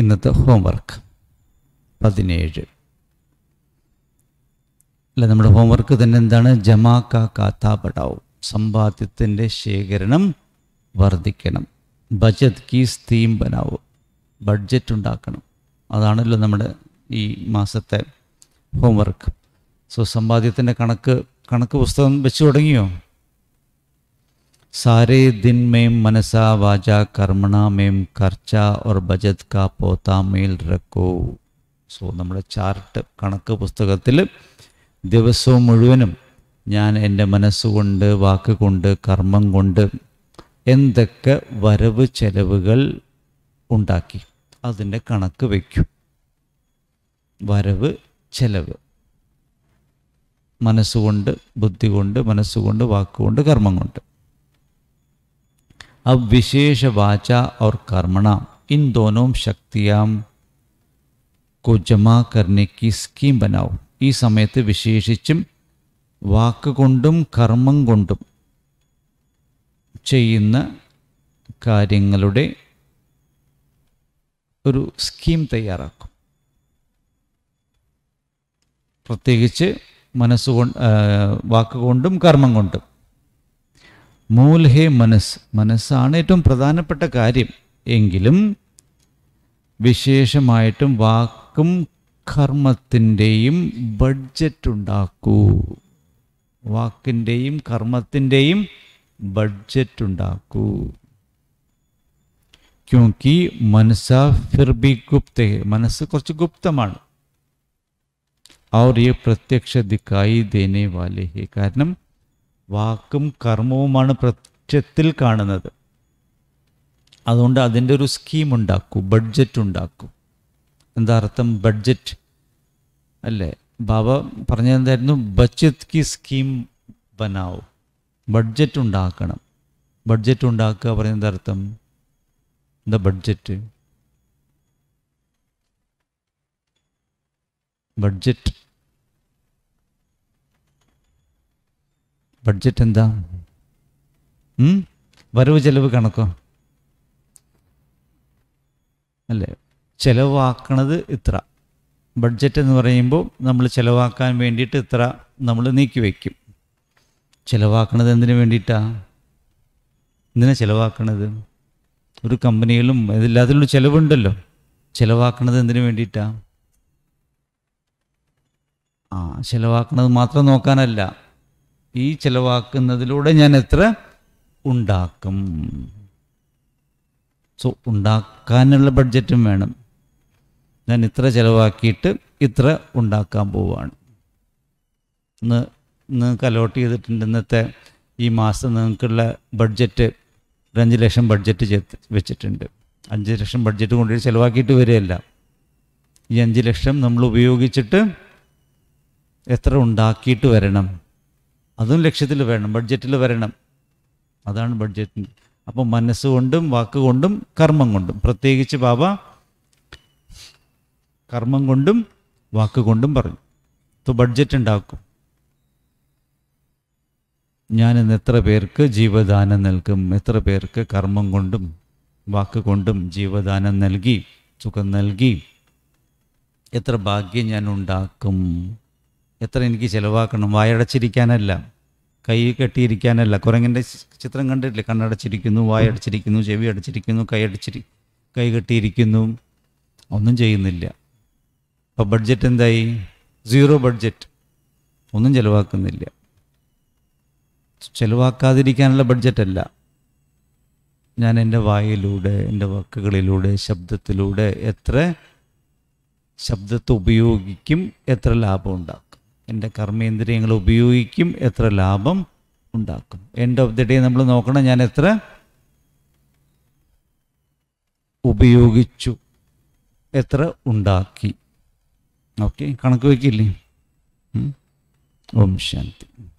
ഇന്നത്തെ ഹോംവർക്ക് പതിനേഴ് അല്ല നമ്മുടെ ഹോംവർക്ക് തന്നെ എന്താണ് ജമാക്ക കാത്താപടാവും സമ്പാദ്യത്തിൻ്റെ ശേഖരണം വർദ്ധിക്കണം ബജറ്റ് കീ തീം ബനാവും ബഡ്ജറ്റ് ഉണ്ടാക്കണം അതാണല്ലോ നമ്മുടെ ഈ മാസത്തെ ഹോംവർക്ക് സോ സമ്പാദ്യത്തിൻ്റെ കണക്ക് കണക്ക് പുസ്തകം വെച്ച് തുടങ്ങിയോ सारे दिन में मनसा वाचा कर्मणा में खर्चा और बचत का पोता मेल रखो सो നമ്മുടെ चार्ट കണക്ക് പുസ്തകത്തിൽ ദിവസവും മുഴുവനും ഞാൻ എൻ്റെ മനസ്സുകൊണ്ട് വാക്കുകൊണ്ട് കർമ്മം കൊണ്ട് എന്തൊക്കെ വരവ് ചെലവുകൾ ഉണ്ടാക്കി അതിൻ്റെ കണക്ക് വയ്ക്കും വരവ് ചെലവ് മനസ്സുകൊണ്ട് ബുദ്ധി കൊണ്ട് മനസ്സുകൊണ്ട് വാക്കുകൊണ്ട് കർമ്മം കൊണ്ട് अब विशेष वाचा और कर्मणा इन दोनों शक्तियां को जमा करने की स्कीम बनाओ ഈ സമയത്ത് വിശേഷിച്ചും വാക്കുകൊണ്ടും കർമ്മം കൊണ്ടും ചെയ്യുന്ന കാര്യങ്ങളുടെ ഒരു സ്കീം തയ്യാറാക്കും പ്രത്യേകിച്ച് മനസ്സുകൊണ്ട് വാക്കുകൊണ്ടും കർമ്മം കൊണ്ടും മൂൽ ഹേ മനസ്സ് മനസ്സാണ് ഏറ്റവും പ്രധാനപ്പെട്ട കാര്യം എങ്കിലും വിശേഷമായിട്ടും വാക്കും കർമ്മത്തിൻ്റെയും ബഡ്ജറ്റ് ഉണ്ടാക്കൂ വാക്കിൻ്റെയും കർമ്മത്തിൻ്റെയും ബഡ്ജറ്റ് ഉണ്ടാക്കൂ ക്യൂക്കി മനസ്സ ഫിർബി ഗുപ്ത മനസ്സ് കുറച്ച് ഗുപ്തമാണ് ഔർ ഈ പ്രത്യക്ഷതിക്കായി ദിക്കായി ദേനെ വാലേ കാരണം വാക്കും കർമ്മവുമാണ് പ്രത്യത്തിൽ കാണുന്നത് അതുകൊണ്ട് അതിൻ്റെ ഒരു സ്കീം ഉണ്ടാക്കൂ ബഡ്ജറ്റ് ഉണ്ടാക്കൂ എന്താ അർത്ഥം ബഡ്ജറ്റ് അല്ലേ ബാബ പറഞ്ഞെന്തായിരുന്നു ബജറ്റ് കി സ്കീം ബനാവും ബഡ്ജറ്റ് ഉണ്ടാക്കണം ബഡ്ജറ്റ് ഉണ്ടാക്കുക പറയുന്നത് അർത്ഥം എന്താ ബഡ്ജറ്റ് ബഡ്ജറ്റ് ബഡ്ജറ്റ് എന്താ വരവ് ചെലവ് കണക്കോ അല്ലേ ചിലവാക്കണത് ഇത്ര ബഡ്ജറ്റ് എന്ന് പറയുമ്പോൾ നമ്മൾ ചിലവാക്കാൻ വേണ്ടിയിട്ട് ഇത്ര നമ്മൾ നീക്കി വയ്ക്കും ചിലവാക്കണത് എന്തിനു വേണ്ടിയിട്ടാ എന്തിനാ ചിലവാക്കണത് ഒരു കമ്പനിയിലും ഇതില്ലാത്തിലുള്ള ചിലവുണ്ടല്ലോ ചിലവാക്കണത് എന്തിനു വേണ്ടിയിട്ടാ ആ ചിലവാക്കണത് മാത്രം നോക്കാനല്ല ഈ ചിലവാക്കുന്നതിലൂടെ ഞാൻ എത്ര ഉണ്ടാക്കും സോ ഉണ്ടാക്കാനുള്ള ബഡ്ജറ്റും വേണം ഞാൻ ഇത്ര ചിലവാക്കിയിട്ട് ഇത്ര ഉണ്ടാക്കാൻ പോവുകയാണ് ഇന്ന് ഇന്ന് കലോട്ട് ചെയ്തിട്ടുണ്ട് ഇന്നത്തെ ഈ മാസം നിങ്ങൾക്കുള്ള ബഡ്ജറ്റ് ഒരു അഞ്ച് ലക്ഷം ബഡ്ജറ്റ് വെച്ചിട്ടുണ്ട് അഞ്ച് ലക്ഷം ബഡ്ജറ്റ് കൊണ്ടു ചിലവാക്കിയിട്ട് വരികയല്ല ഈ അഞ്ച് ലക്ഷം നമ്മൾ ഉപയോഗിച്ചിട്ട് എത്ര ഉണ്ടാക്കിയിട്ട് വരണം അതും ലക്ഷ്യത്തിൽ വേണം ബഡ്ജറ്റിൽ വരണം അതാണ് ബഡ്ജറ്റ് അപ്പോൾ മനസ്സുകൊണ്ടും വാക്കുകൊണ്ടും കർമ്മം കൊണ്ടും പ്രത്യേകിച്ച് ബാബ കർമ്മം കൊണ്ടും വാക്കുകൊണ്ടും പറഞ്ഞു അപ്പോൾ ബഡ്ജറ്റ് ഉണ്ടാക്കും ഞാൻ ഇന്ന് എത്ര പേർക്ക് ജീവദാനം നൽകും എത്ര പേർക്ക് കർമ്മം കൊണ്ടും വാക്കുകൊണ്ടും ജീവദാനം നൽകി സുഖം നൽകി എത്ര ഭാഗ്യം ഞാൻ ഉണ്ടാക്കും എത്ര എനിക്ക് ചിലവാക്കണം വായടച്ചിരിക്കാനല്ല കൈ കെട്ടിയിരിക്കാനല്ല കുരങ്ങിൻ്റെ ചിത്രം കണ്ടിട്ടില്ലേ കണ്ണടച്ചിരിക്കുന്നു വായടച്ചിരിക്കുന്നു ചെവി അടച്ചിരിക്കുന്നു കൈ അടച്ചിരി കൈ കെട്ടിയിരിക്കുന്നു ഒന്നും ചെയ്യുന്നില്ല അപ്പോൾ ബഡ്ജറ്റ് എന്തായി സീറോ ബഡ്ജറ്റ് ഒന്നും ചിലവാക്കുന്നില്ല ചിലവാക്കാതിരിക്കാനുള്ള ബഡ്ജറ്റല്ല ഞാൻ എൻ്റെ വായിലൂടെ എൻ്റെ വാക്കുകളിലൂടെ ശബ്ദത്തിലൂടെ എത്ര ശബ്ദത്തെ ഉപയോഗിക്കും എത്ര ലാഭം ഉണ്ടാകും എൻ്റെ കർമ്മേന്ദ്രിയങ്ങൾ ഉപയോഗിക്കും എത്ര ലാഭം ഉണ്ടാക്കും എൻഡ് ഓഫ് ദി ഡേ നമ്മൾ നോക്കണം ഞാൻ എത്ര ഉപയോഗിച്ചു എത്ര ഉണ്ടാക്കി ഓക്കെ കണക്ക് വയ്ക്കില്ലേ ഓം ശാന്തി